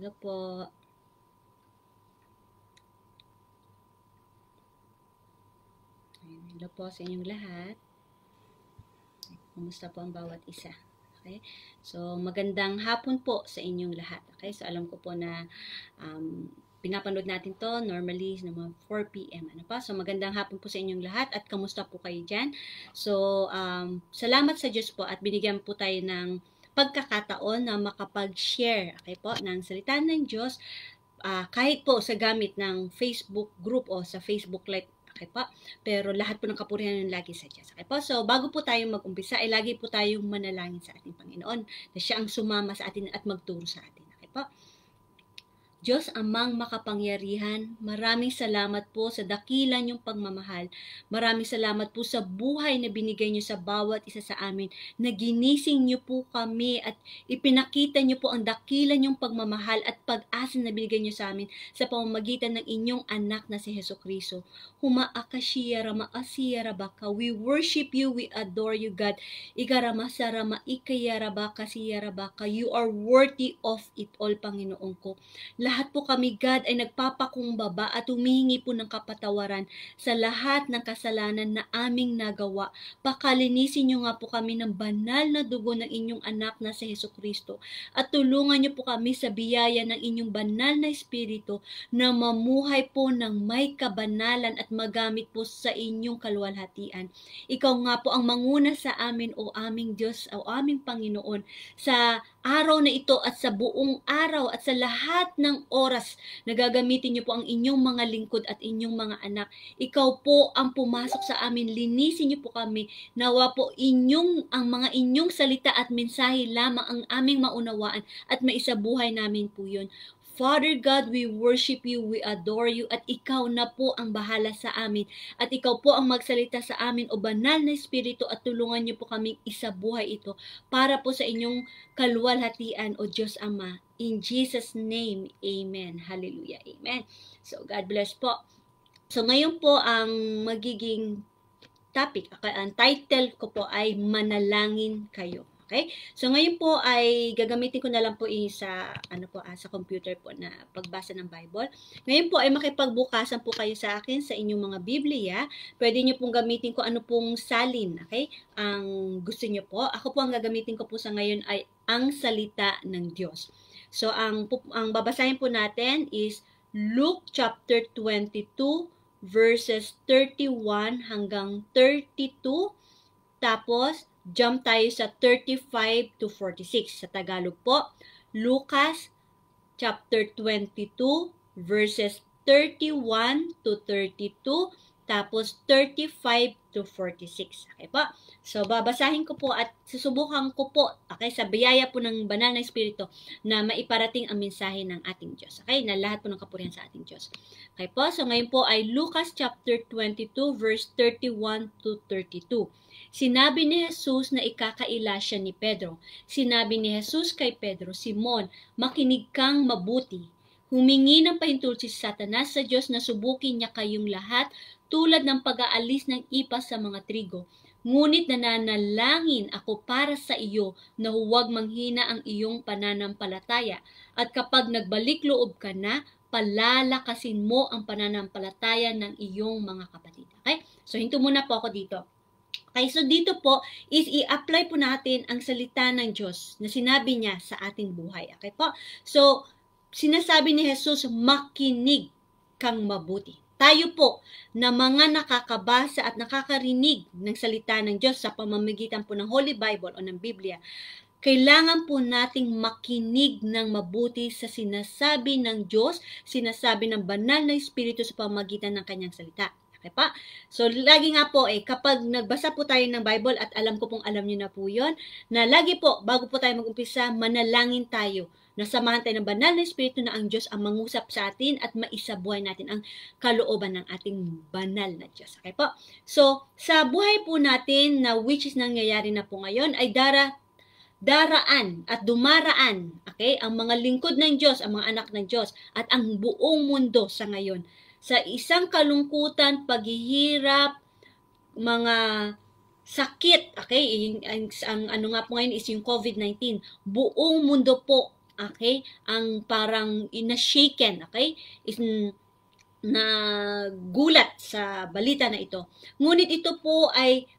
Hello po. Ayan, hello po sa inyong lahat. Kumusta po ang bawat isa? Okay? So, magandang hapon po sa inyong lahat. Okay? So, alam ko po na um, pinapanood natin to normally na mga 4 p.m. Ano pa? So magandang hapon po sa inyong lahat at kamusta po kayo dyan? So um, salamat sa Diyos po at binigyan po tayo ng pagkakataon na makapag-share okay po, ng salita ng Diyos uh, kahit po sa gamit ng Facebook group o sa Facebook Live Okay po? Pero lahat po ng kapurihan yung lagi sa Diyos. Okay po? So, bago po tayo mag-umpisa, ay eh, lagi po tayong manalangin sa ating Panginoon na siya ang sumama sa atin at magturo sa atin. Okay po? Diyos amang makapangyarihan, maraming salamat po sa dakilan niyong pagmamahal. Maraming salamat po sa buhay na binigay niyo sa bawat isa sa amin, na ginising niyo po kami at ipinakita niyo po ang dakilan niyong pagmamahal at pag-asa na binigay niyo sa amin sa pamamagitan ng inyong anak na si Heso Kriso. Humaakashiya ramaasiya rabaka. We worship you, we adore you, God. Ikaramasa rama ikaya rabaka siya rabaka. You are worthy of it all, Panginoon ko lahat po kami, God, ay nagpapakumbaba at humihingi po ng kapatawaran sa lahat ng kasalanan na aming nagawa. Pakalinisin niyo nga po kami ng banal na dugo ng inyong anak na si Heso Kristo at tulungan niyo po kami sa biyaya ng inyong banal na Espiritu na mamuhay po ng may kabanalan at magamit po sa inyong kaluwalhatian. Ikaw nga po ang manguna sa amin o aming Diyos o aming Panginoon sa araw na ito at sa buong araw at sa lahat ng oras na gagamitin niyo po ang inyong mga lingkod at inyong mga anak. Ikaw po ang pumasok sa amin. Linisin niyo po kami. Nawa po inyong, ang mga inyong salita at mensahe lamang ang aming maunawaan at maisabuhay namin po yun. Father God, we worship you, we adore you, at ikaw na po ang bahala sa amin. At ikaw po ang magsalita sa amin, o banal na Espiritu, at tulungan niyo po kaming buhay ito para po sa inyong kaluwalhatian, o Diyos Ama. In Jesus' name, Amen. Hallelujah. Amen. So, God bless po. So, ngayon po ang magiging topic, ang title ko po ay Manalangin Kayo. Okay? So ngayon po ay gagamitin ko na lang po isa ano po ah, sa computer po na pagbasa ng Bible. Ngayon po ay makipagbukasan po kayo sa akin sa inyong mga Biblia. Pwede niyo pong gamitin ko ano pong salin, okay? Ang gusto niyo po. Ako po ang gagamitin ko po sa ngayon ay ang salita ng Diyos. So ang ang babasahin po natin is Luke chapter 22 verses 31 hanggang 32 tapos jump tayo sa 35 to 46. Sa Tagalog po, Lucas chapter 22 verses 31 to 32 tapos 35 to 46. Okay po? So, babasahin ko po at susubukan ko po, okay, sa biyaya po ng banal na Espiritu na maiparating ang mensahe ng ating Diyos. Okay, na lahat po ng kapurihan sa ating Diyos. Okay po? So, ngayon po ay Lucas chapter 22 verse 31 to 32. Sinabi ni Jesus na ikakaila siya ni Pedro. Sinabi ni Jesus kay Pedro, Simon, makinig kang mabuti. Humingi ng pahintulot si Satanas sa Diyos na subukin niya kayong lahat tulad ng pag-aalis ng ipas sa mga trigo. Ngunit nananalangin ako para sa iyo na huwag manghina ang iyong pananampalataya. At kapag nagbalik loob ka na, palalakasin mo ang pananampalataya ng iyong mga kapatid. Okay? So, hinto muna po ako dito. Okay, so dito po is i-apply po natin ang salita ng Diyos na sinabi niya sa ating buhay. Okay po? So, sinasabi ni Jesus, makinig kang mabuti. Tayo po na mga nakakabasa at nakakarinig ng salita ng Diyos sa pamamagitan po ng Holy Bible o ng Biblia, kailangan po nating makinig ng mabuti sa sinasabi ng Diyos, sinasabi ng banal na Espiritu sa pamagitan ng kanyang salita. Okay pa? So, lagi nga po, eh, kapag nagbasa po tayo ng Bible, at alam ko pong alam niyo na po yon na lagi po, bago po tayo mag-umpisa, manalangin tayo Nasamahan tayo ng banal na Espiritu na ang Diyos ang mangusap sa atin at maisabuhay natin ang kalooban ng ating banal na Diyos. Okay po? So, sa buhay po natin na which is nangyayari na po ngayon ay dara daraan at dumaraan, okay, ang mga lingkod ng Diyos, ang mga anak ng Diyos at ang buong mundo sa ngayon sa isang kalungkutan, paghihirap, mga sakit, okay, ang, ang ano nga po ngayon is yung COVID-19, buong mundo po, okay, ang parang ina okay, is na gulat sa balita na ito. Ngunit ito po ay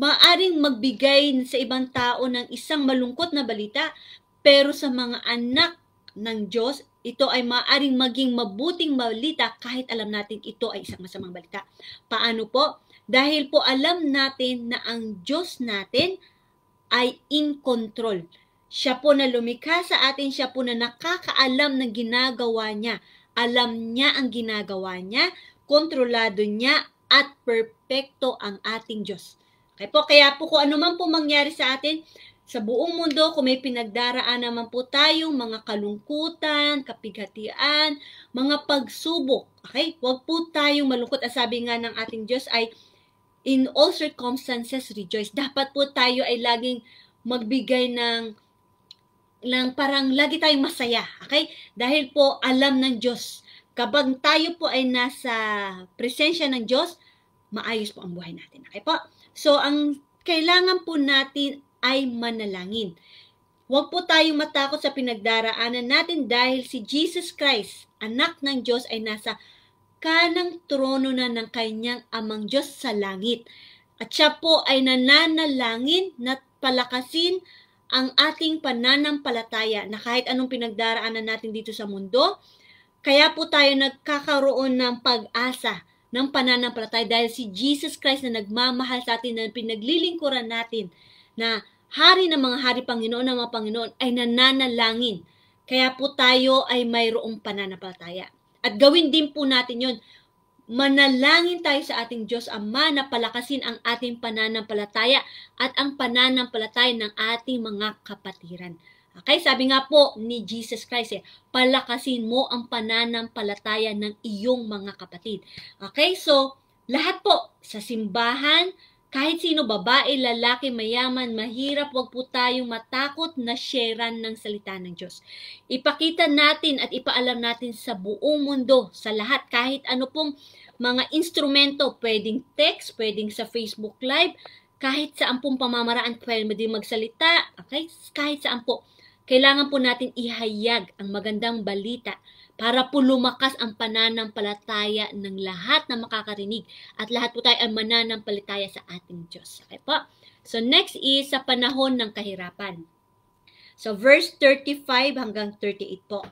maaring magbigay sa ibang tao ng isang malungkot na balita, pero sa mga anak ng Diyos, ito ay maaring maging mabuting balita kahit alam natin ito ay isang masamang balita. Paano po? Dahil po alam natin na ang Diyos natin ay in control. Siya po na lumikha sa atin, siya po na nakakaalam ng ginagawa niya. Alam niya ang ginagawa niya, kontrolado niya, at perpekto ang ating Diyos. Okay po, kaya po kung ano man po mangyari sa atin, sa buong mundo, kung may pinagdaraan naman po tayo, mga kalungkutan, kapighatian, mga pagsubok, okay? Huwag po tayong malungkot. At sabi nga ng ating Diyos ay, in all circumstances, rejoice. Dapat po tayo ay laging magbigay ng lang parang lagi tayong masaya, okay? Dahil po alam ng Diyos, kapag tayo po ay nasa presensya ng Diyos, maayos po ang buhay natin, okay po? So, ang kailangan po natin ay manalangin. Huwag po tayong matakot sa pinagdaraanan natin dahil si Jesus Christ, anak ng Diyos, ay nasa kanang trono na ng kanyang amang Diyos sa langit. At siya po ay nananalangin na palakasin ang ating pananampalataya na kahit anong pinagdaraanan natin dito sa mundo, kaya po tayo nagkakaroon ng pag-asa ng pananampalataya dahil si Jesus Christ na nagmamahal sa atin, na pinaglilingkuran natin, na hari ng mga hari Panginoon ng mga Panginoon ay nananalangin. Kaya po tayo ay mayroong pananampalataya. At gawin din po natin yon. Manalangin tayo sa ating Diyos Ama na palakasin ang ating pananampalataya at ang pananampalataya ng ating mga kapatiran. Okay, sabi nga po ni Jesus Christ, eh, palakasin mo ang pananampalataya ng iyong mga kapatid. Okay, so lahat po sa simbahan, kahit sino babae, lalaki, mayaman, mahirap, wag po tayong matakot na sharean ng salita ng Diyos. Ipakita natin at ipaalam natin sa buong mundo, sa lahat, kahit ano pong mga instrumento, pwedeng text, pwedeng sa Facebook Live, kahit sa ampong pamamaraan, pwede din magsalita, okay? kahit saan po. Kailangan po natin ihayag ang magandang balita para po lumakas ang pananampalataya ng lahat na makakarinig at lahat po tayo ay mananampalataya sa ating Diyos. Okay po? So next is sa panahon ng kahirapan. So verse 35 hanggang 38 po.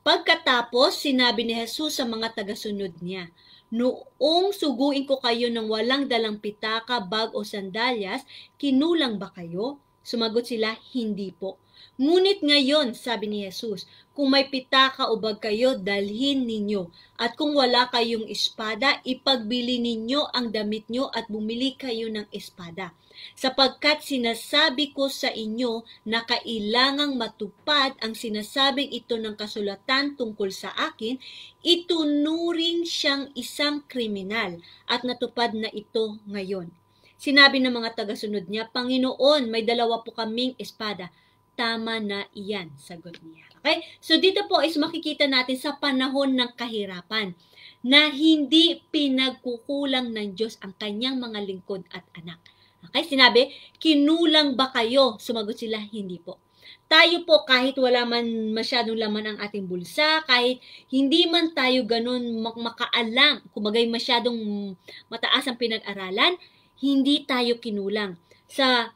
Pagkatapos, sinabi ni Jesus sa mga tagasunod niya, Noong suguin ko kayo ng walang dalang pitaka, bag o sandalyas, kinulang ba kayo? Sumagot sila, hindi po. Ngunit ngayon, sabi ni Jesus, kung may pitaka o bag kayo, dalhin ninyo. At kung wala kayong espada, ipagbili ninyo ang damit nyo at bumili kayo ng espada. Sapagkat sinasabi ko sa inyo na kailangang matupad ang sinasabing ito ng kasulatan tungkol sa akin, itunuring siyang isang kriminal at natupad na ito ngayon. Sinabi ng mga tagasunod niya, Panginoon, may dalawa po kaming espada tama na iyan, sagot niya. Okay? So dito po is makikita natin sa panahon ng kahirapan na hindi pinagkukulang ng Diyos ang kanyang mga lingkod at anak. Okay? Sinabi, kinulang ba kayo? Sumagot sila, hindi po. Tayo po kahit wala man masyadong laman ang ating bulsa, kahit hindi man tayo ganun makaalam, kumagay masyadong mataas ang pinag-aralan, hindi tayo kinulang. Sa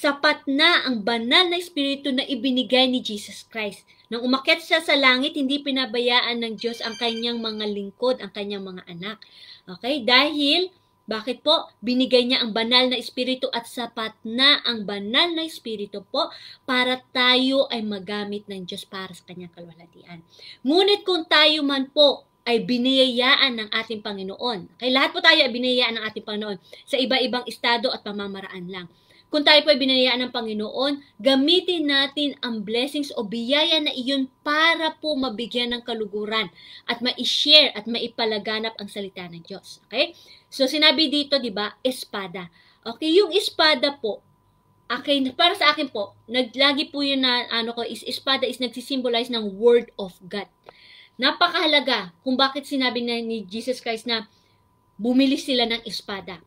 sapat na ang banal na Espiritu na ibinigay ni Jesus Christ. Nang umakyat siya sa langit, hindi pinabayaan ng Diyos ang kanyang mga lingkod, ang kanyang mga anak. Okay? Dahil, bakit po? Binigay niya ang banal na Espiritu at sapat na ang banal na Espiritu po para tayo ay magamit ng Diyos para sa kanyang kalwalatian. Ngunit kung tayo man po ay biniyayaan ng ating Panginoon. Okay, lahat po tayo ay biniyayaan ng ating Panginoon sa iba-ibang estado at pamamaraan lang. Kung tayo po ay binayaan ng Panginoon, gamitin natin ang blessings o biyaya na iyon para po mabigyan ng kaluguran at ma-share at maipalaganap ang salita ng Diyos. Okay? So sinabi dito, 'di ba, espada. Okay, yung espada po Okay, para sa akin po, naglagi po yun na ano ko is espada is nagsisimbolize ng word of God. Napakahalaga kung bakit sinabi na ni Jesus Christ na bumili sila ng espada.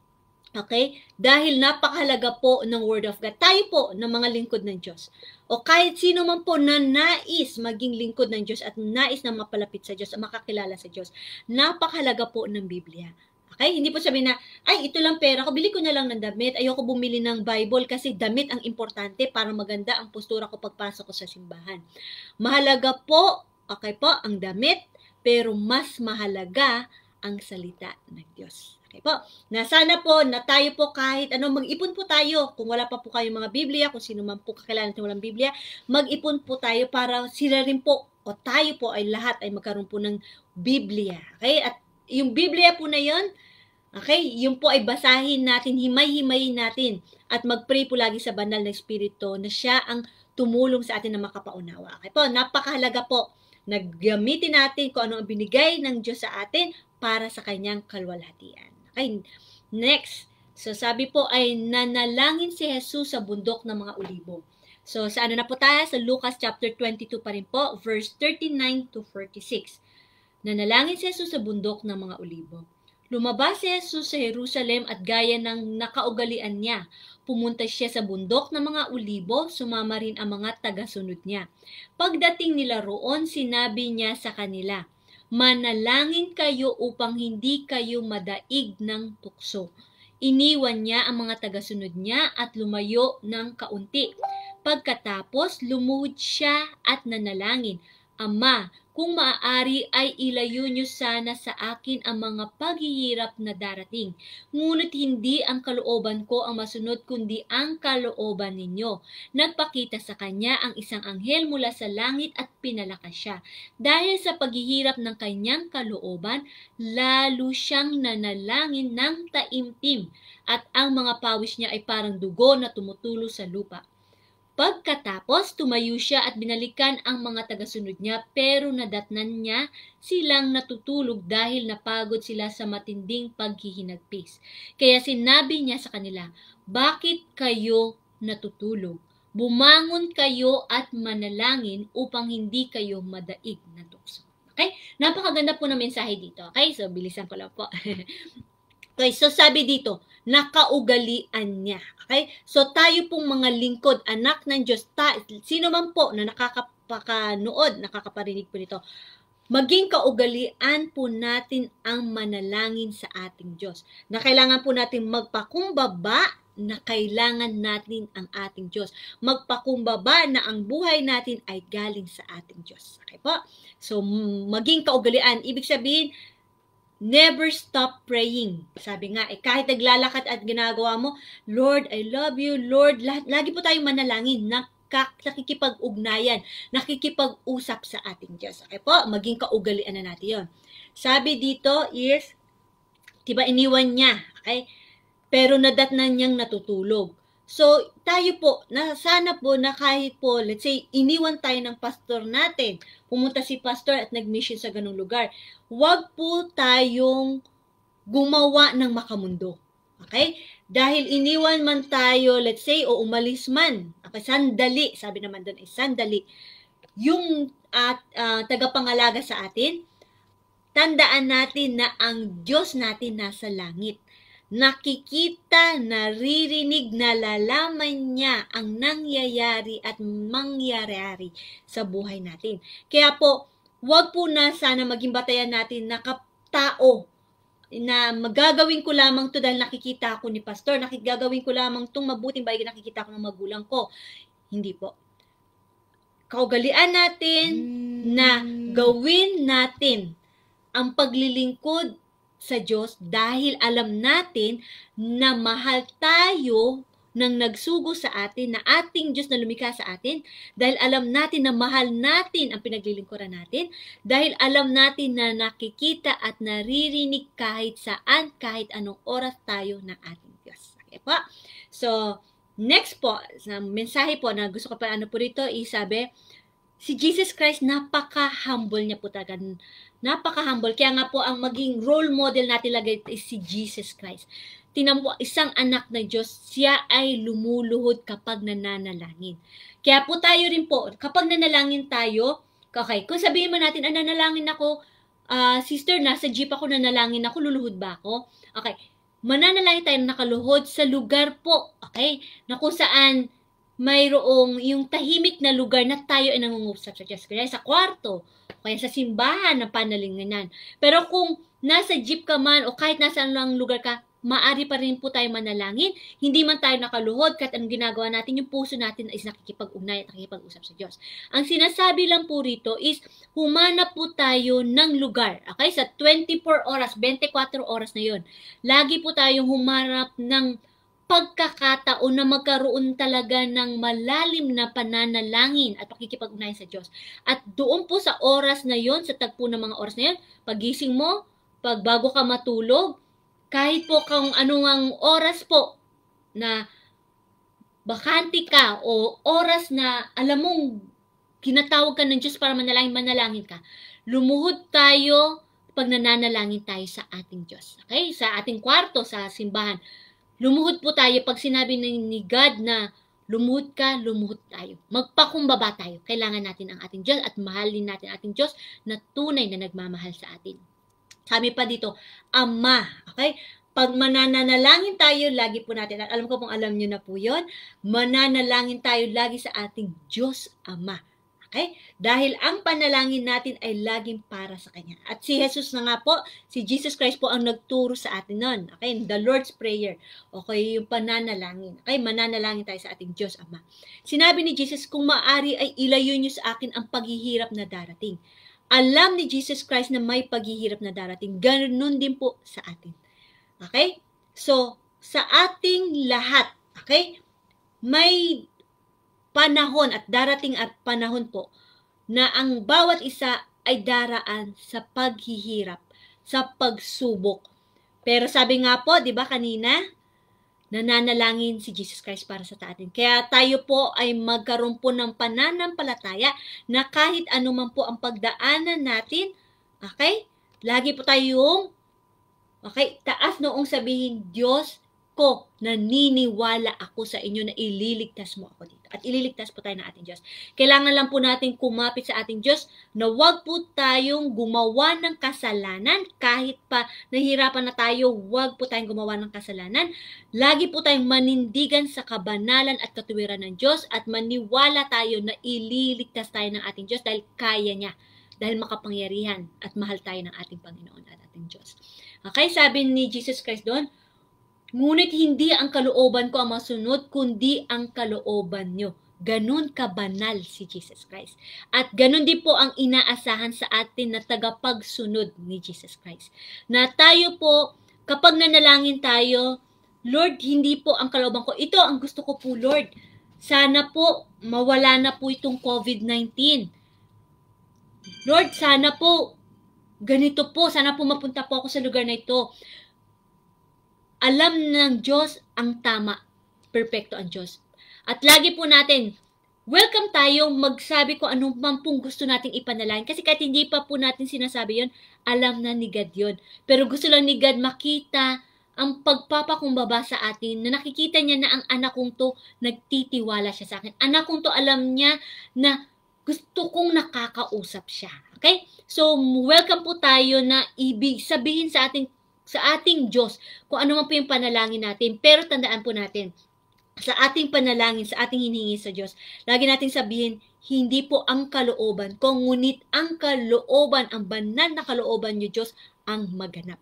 Okay? Dahil napakahalaga po ng Word of God. Tayo po ng mga lingkod ng Diyos. O kahit sino man po na nais maging lingkod ng Diyos at nais na mapalapit sa Diyos, makakilala sa Diyos, napakahalaga po ng Biblia. Okay? Hindi po sabihin na, ay, ito lang pera ko, bili ko na lang ng damit, ayoko bumili ng Bible kasi damit ang importante para maganda ang postura ko pagpasok ko sa simbahan. Mahalaga po, okay po, ang damit, pero mas mahalaga ang salita ng Diyos. Okay po. Na sana po na tayo po kahit ano, mag-ipon po tayo. Kung wala pa po kayong mga Biblia, kung sino man po kakilala natin walang Biblia, mag-ipon po tayo para sila rin po o tayo po ay lahat ay magkaroon po ng Biblia. Okay? At yung Biblia po na yon, okay, yung po ay basahin natin, himay-himayin natin at mag-pray po lagi sa banal na Espiritu na siya ang tumulong sa atin na makapaunawa. Okay po, napakahalaga po na gamitin natin kung ano ang binigay ng Diyos sa atin para sa kanyang kalwalhatian. Ay, next. So sabi po ay nanalangin si Jesus sa bundok ng mga ulibo. So sa ano na po tayo? Sa Lucas chapter 22 pa rin po, verse 39 to 46. Nanalangin si Jesus sa bundok ng mga ulibo. Lumabas si Jesus sa Jerusalem at gaya ng nakaugalian niya, pumunta siya sa bundok ng mga ulibo, sumama rin ang mga tagasunod niya. Pagdating nila roon, sinabi niya sa kanila, manalangin kayo upang hindi kayo madaig ng tukso. Iniwan niya ang mga tagasunod niya at lumayo ng kaunti. Pagkatapos, lumuhod siya at nanalangin, Ama, kung maaari ay ilayo niyo sana sa akin ang mga paghihirap na darating. Ngunit hindi ang kalooban ko ang masunod kundi ang kalooban ninyo. Nagpakita sa kanya ang isang anghel mula sa langit at pinalakas siya. Dahil sa paghihirap ng kanyang kalooban, lalo siyang nanalangin ng taimtim at ang mga pawis niya ay parang dugo na tumutulo sa lupa. Pagkatapos, tumayo siya at binalikan ang mga tagasunod niya pero nadatnan niya silang natutulog dahil napagod sila sa matinding paghihinagpis. Kaya sinabi niya sa kanila, Bakit kayo natutulog? Bumangon kayo at manalangin upang hindi kayo madaig na tukso. Okay? Napakaganda po ng mensahe dito. Okay? So, bilisan ko lang po. Okay, so sabi dito, nakaugalian niya. Okay? So tayo pong mga lingkod, anak ng Diyos, ta- sino man po na nakakapakanood, nakakaparinig po nito, maging kaugalian po natin ang manalangin sa ating Diyos. Na kailangan po natin magpakumbaba na kailangan natin ang ating Diyos. Magpakumbaba na ang buhay natin ay galing sa ating Diyos. Okay po? So, maging kaugalian. Ibig sabihin, Never stop praying. Sabi nga, eh, kahit naglalakad at ginagawa mo, Lord, I love you, Lord. Lagi po tayong manalangin na nakikipag-ugnayan, nakikipag-usap sa ating Diyos. Okay po? Maging kaugalian na natin yon. Sabi dito is, diba iniwan niya, okay? Pero nadatnan niyang natutulog. So, tayo po, na, sana po na kahit po, let's say, iniwan tayo ng pastor natin, pumunta si pastor at nag-mission sa ganung lugar, huwag po tayong gumawa ng makamundo. Okay? Dahil iniwan man tayo, let's say, o umalis man, okay, sandali, sabi naman doon, eh, sandali, yung at, uh, tagapangalaga sa atin, tandaan natin na ang Diyos natin nasa langit nakikita, naririnig, nalalaman niya ang nangyayari at mangyayari sa buhay natin. Kaya po, wag po na sana maging batayan natin na kaptao na magagawin ko lamang to dahil nakikita ako ni pastor, nakigagawin ko lamang tong mabuting bagay nakikita ko ng magulang ko. Hindi po. Kaugalian natin mm. na hmm. gawin natin ang paglilingkod sa Diyos dahil alam natin na mahal tayo ng nagsugo sa atin, na ating Diyos na lumika sa atin, dahil alam natin na mahal natin ang pinaglilingkuran natin, dahil alam natin na nakikita at naririnig kahit saan, kahit anong oras tayo ng ating Diyos. Okay po? So, next po, na mensahe po na gusto ko pa ano po rito, isabi, si Jesus Christ, napaka-humble niya po talaga. Napaka-humble. Kaya nga po, ang maging role model natin lagi is si Jesus Christ. Tinan po, isang anak ng Diyos, siya ay lumuluhod kapag nananalangin. Kaya po tayo rin po, kapag nananalangin tayo, okay, kung sabihin mo natin, ah, nananalangin ako, uh, sister, nasa jeep ako, nananalangin ako, luluhod ba ako? Okay, mananalangin tayo nakaluhod sa lugar po, okay, na kung saan mayroong yung tahimik na lugar na tayo ay nangungusap sa Diyos. Kaya sa kwarto, o kaya sa simbahan na panalinginan. Pero kung nasa jeep ka man o kahit nasa anong lugar ka, maari pa rin po tayo manalangin. Hindi man tayo nakaluhod kahit anong ginagawa natin, yung puso natin is nakikipag-ugnay at nakikipag-usap sa Diyos. Ang sinasabi lang po rito is humanap po tayo ng lugar. Okay? Sa 24 oras, 24 oras na yon. Lagi po tayong humarap ng pagkakataon na magkaroon talaga ng malalim na pananalangin at pakikipag-unayan sa Diyos. At doon po sa oras na yon, sa tagpo ng mga oras na yon, pagising mo, pagbago ka matulog, kahit po kung anong oras po na bakanti ka o oras na alam mong kinatawag ka ng Diyos para manalangin, manalangin ka. Lumuhod tayo pag nananalangin tayo sa ating Diyos. Okay? Sa ating kwarto, sa simbahan Lumuhod po tayo pag sinabi ni God na lumuhod ka, lumuhod tayo. Magpakumbaba tayo. Kailangan natin ang ating Diyos at mahalin natin ating Diyos na tunay na nagmamahal sa atin. Sabi pa dito, Ama. Okay? Pag mananalangin tayo, lagi po natin, at alam ko pong alam nyo na po yon, mananalangin tayo lagi sa ating Diyos Ama. Okay? Dahil ang panalangin natin ay laging para sa Kanya. At si Jesus na nga po, si Jesus Christ po ang nagturo sa atin nun. Okay? The Lord's Prayer. Okay? Yung pananalangin. Okay? Mananalangin tayo sa ating Diyos Ama. Sinabi ni Jesus, kung maari ay ilayo niyo sa akin ang paghihirap na darating. Alam ni Jesus Christ na may paghihirap na darating. Ganun din po sa atin. Okay? So, sa ating lahat, okay? May panahon at darating at panahon po na ang bawat isa ay daraan sa paghihirap, sa pagsubok. Pero sabi nga po, 'di ba kanina, nananalangin si Jesus Christ para sa atin. Kaya tayo po ay magkaroon po ng pananampalataya na kahit anuman po ang pagdaanan natin, okay? Lagi po tayong okay, taas noong sabihin, Diyos, ako, naniniwala ako sa inyo na ililigtas mo ako dito. At ililigtas po tayo ng ating Diyos. Kailangan lang po natin kumapit sa ating Diyos na wag po tayong gumawa ng kasalanan kahit pa nahihirapan na tayo, wag po tayong gumawa ng kasalanan. Lagi po tayong manindigan sa kabanalan at katuwiran ng Diyos at maniwala tayo na ililigtas tayo ng ating Diyos dahil kaya niya dahil makapangyarihan at mahal tayo ng ating Panginoon at ating Diyos. Okay, sabi ni Jesus Christ doon, Ngunit hindi ang kalooban ko ang masunod, kundi ang kalooban nyo. Ganon kabanal si Jesus Christ. At ganon din po ang inaasahan sa atin na tagapagsunod ni Jesus Christ. Na tayo po, kapag nanalangin tayo, Lord, hindi po ang kalooban ko. Ito ang gusto ko po, Lord. Sana po, mawala na po itong COVID-19. Lord, sana po, ganito po, sana po mapunta po ako sa lugar na ito. Alam ng Diyos ang tama. Perpekto ang Diyos. At lagi po natin, welcome tayo magsabi ko anong man pong gusto nating ipanalangin. Kasi kahit hindi pa po natin sinasabi yon, alam na ni God yon. Pero gusto lang ni God makita ang pagpapakumbaba sa atin na nakikita niya na ang anak kong to nagtitiwala siya sa akin. Anak kong to alam niya na gusto kong nakakausap siya. Okay? So, welcome po tayo na ibig sabihin sa ating sa ating Diyos kung ano man po yung panalangin natin. Pero tandaan po natin, sa ating panalangin, sa ating hinihingi sa Diyos, lagi nating sabihin, hindi po ang kalooban kung ngunit ang kalooban, ang banal na kalooban ni Diyos ang maganap.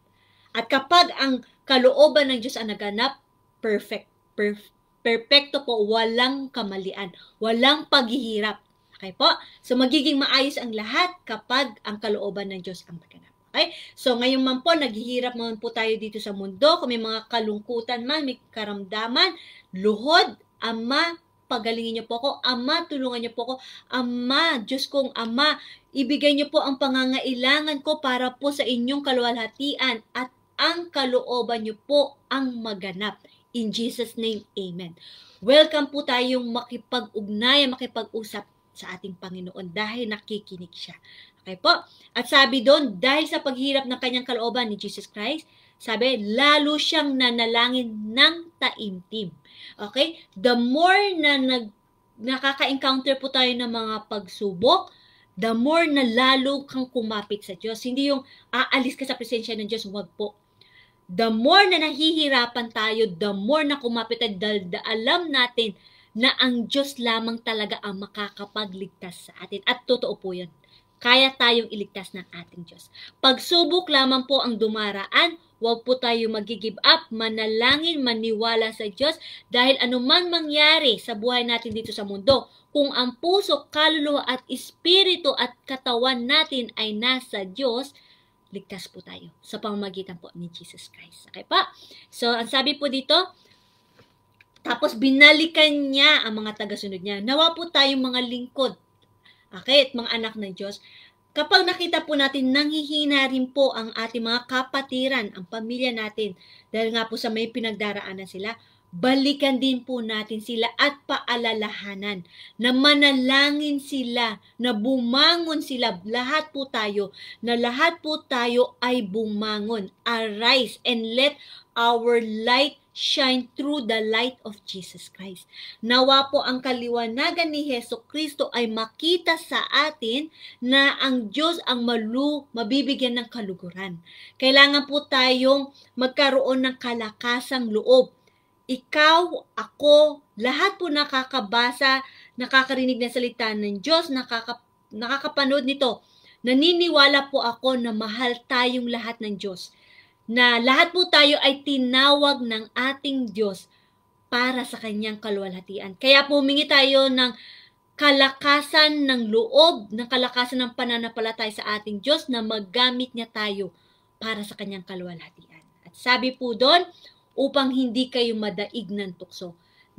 At kapag ang kalooban ng Diyos ang naganap, perfect, perf- perfecto po, walang kamalian, walang paghihirap. Okay po? So magiging maayos ang lahat kapag ang kalooban ng Diyos ang maganap. Okay? So ngayon man po, naghihirap man po tayo dito sa mundo. Kung may mga kalungkutan man, may karamdaman, luhod, ama, pagalingin niyo po ako. Ama, tulungan niyo po ako. Ama, Diyos kong Ama, ibigay niyo po ang pangangailangan ko para po sa inyong kaluwalhatian at ang kalooban niyo po ang maganap. In Jesus' name, Amen. Welcome po tayong makipag-ugnayan, makipag-usap sa ating Panginoon dahil nakikinig siya. Okay po? At sabi doon, dahil sa paghirap ng kanyang kalooban ni Jesus Christ, sabi, lalo siyang nanalangin ng taimtim. Okay? The more na nag, nakaka-encounter po tayo ng mga pagsubok, the more na lalo kang kumapit sa Diyos. Hindi yung aalis ah, ka sa presensya ng Diyos, wag po. The more na nahihirapan tayo, the more na kumapit tayo dahil alam natin na ang Diyos lamang talaga ang makakapagligtas sa atin. At totoo po yun. Kaya tayong iligtas ng ating Diyos. Pagsubok lamang po ang dumaraan, huwag po tayo mag-give up, manalangin, maniwala sa Diyos dahil anuman mangyari sa buhay natin dito sa mundo, kung ang puso, kaluluwa at espiritu at katawan natin ay nasa Diyos, ligtas po tayo sa pamamagitan po ni Jesus Christ. Okay pa? So, ang sabi po dito, tapos binalikan niya ang mga tagasunod niya. Nawa po tayong mga lingkod. Akit, mga anak ng Diyos. Kapag nakita po natin, nanghihina rin po ang ating mga kapatiran, ang pamilya natin. Dahil nga po sa may pinagdaraanan sila, balikan din po natin sila at paalalahanan na manalangin sila, na bumangon sila. Lahat po tayo, na lahat po tayo ay bumangon. Arise and let our light shine through the light of Jesus Christ. Nawa po ang kaliwanagan ni Heso Kristo ay makita sa atin na ang Diyos ang malu, mabibigyan ng kaluguran. Kailangan po tayong magkaroon ng kalakasang loob. Ikaw, ako, lahat po nakakabasa, nakakarinig ng salita ng Diyos, nakaka, nakakapanood nito. Naniniwala po ako na mahal tayong lahat ng Diyos na lahat po tayo ay tinawag ng ating Diyos para sa kanyang kaluwalhatian. Kaya po humingi tayo ng kalakasan ng loob, ng kalakasan ng pananampalataya sa ating Diyos na magamit niya tayo para sa kanyang kaluwalhatian. At sabi po doon, upang hindi kayo madaig ng tukso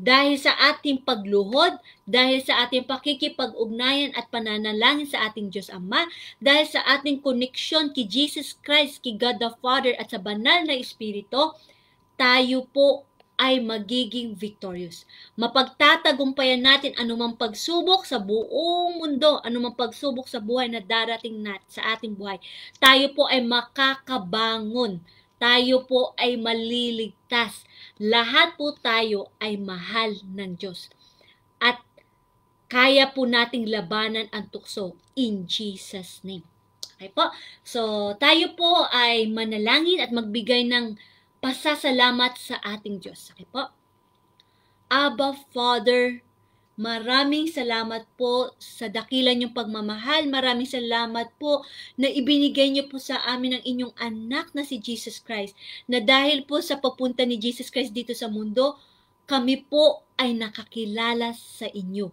dahil sa ating pagluhod, dahil sa ating pakikipag-ugnayan at pananalangin sa ating Diyos Ama, dahil sa ating koneksyon kay Jesus Christ, kay God the Father at sa banal na Espiritu, tayo po ay magiging victorious. Mapagtatagumpayan natin anumang pagsubok sa buong mundo, anumang pagsubok sa buhay na darating nat sa ating buhay. Tayo po ay makakabangon tayo po ay maliligtas. Lahat po tayo ay mahal ng Diyos. At kaya po nating labanan ang tukso in Jesus' name. Okay po? So, tayo po ay manalangin at magbigay ng pasasalamat sa ating Diyos. Okay po? Abba, Father, Maraming salamat po sa dakilan niyong pagmamahal. Maraming salamat po na ibinigay niyo po sa amin ang inyong anak na si Jesus Christ. Na dahil po sa papunta ni Jesus Christ dito sa mundo, kami po ay nakakilala sa inyo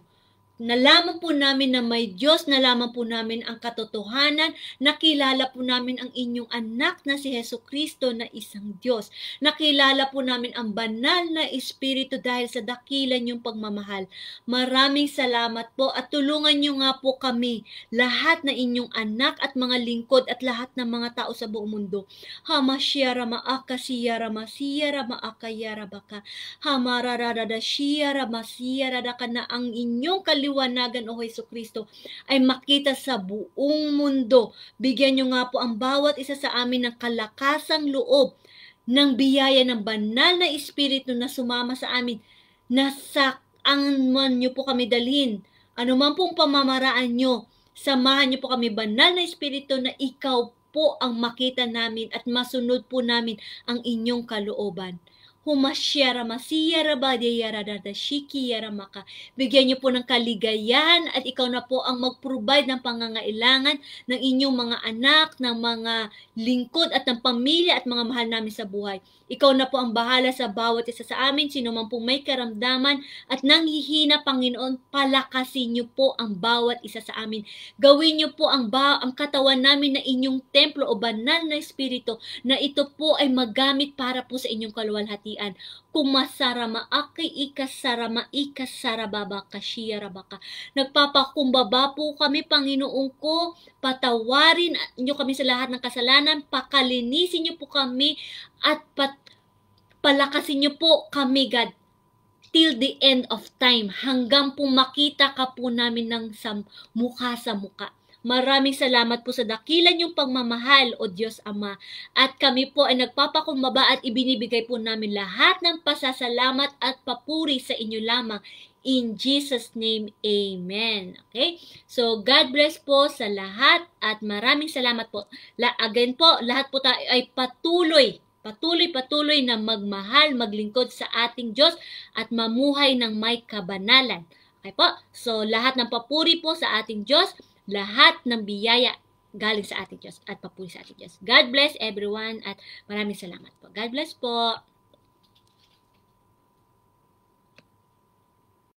nalaman po namin na may Diyos, nalaman po namin ang katotohanan, nakilala po namin ang inyong anak na si Heso Kristo na isang Diyos. Nakilala po namin ang banal na Espiritu dahil sa dakilan niyong pagmamahal. Maraming salamat po at tulungan niyo nga po kami, lahat na inyong anak at mga lingkod at lahat ng mga tao sa buong mundo. Hamashiara maaka siyara masiyara maaka yarabaka. Hamararada siyara masiyara na ang inyong kalimutan kaliwanagan, O Heso Kristo, ay makita sa buong mundo. Bigyan nyo nga po ang bawat isa sa amin ng kalakasang loob ng biyaya ng banal na Espiritu na sumama sa amin, na sa ang man niyo po kami dalhin, anuman pong pamamaraan nyo, samahan nyo po kami banal na Espiritu na ikaw po ang makita namin at masunod po namin ang inyong kalooban masiyara maka. Bigyan niyo po ng kaligayan at ikaw na po ang mag-provide ng pangangailangan ng inyong mga anak, ng mga lingkod at ng pamilya at mga mahal namin sa buhay. Ikaw na po ang bahala sa bawat isa sa amin, sino man pong may karamdaman at nanghihina, Panginoon, palakasin niyo po ang bawat isa sa amin. Gawin niyo po ang, ba ang katawan namin na inyong templo o banal na espiritu na ito po ay magamit para po sa inyong kaluwalhatian kumasarama aki ikasarama ikasarababa kashiyarabaka. Nagpapakumbaba po kami, Panginoon ko, patawarin niyo kami sa lahat ng kasalanan, pakalinisin niyo po kami at pat palakasin niyo po kami, God, till the end of time, hanggang po makita ka po namin ng sa mukha sa mukha. Maraming salamat po sa dakilan yung pagmamahal, O Diyos Ama. At kami po ay nagpapakumbaba at ibinibigay po namin lahat ng pasasalamat at papuri sa inyo lamang. In Jesus' name, Amen. Okay? So, God bless po sa lahat at maraming salamat po. La again po, lahat po tayo ay patuloy patuloy-patuloy na magmahal, maglingkod sa ating Diyos at mamuhay ng may kabanalan. Okay po? So, lahat ng papuri po sa ating Diyos lahat ng biyaya galing sa ating Diyos at papuri sa ating Diyos. God bless everyone at maraming salamat po. God bless po.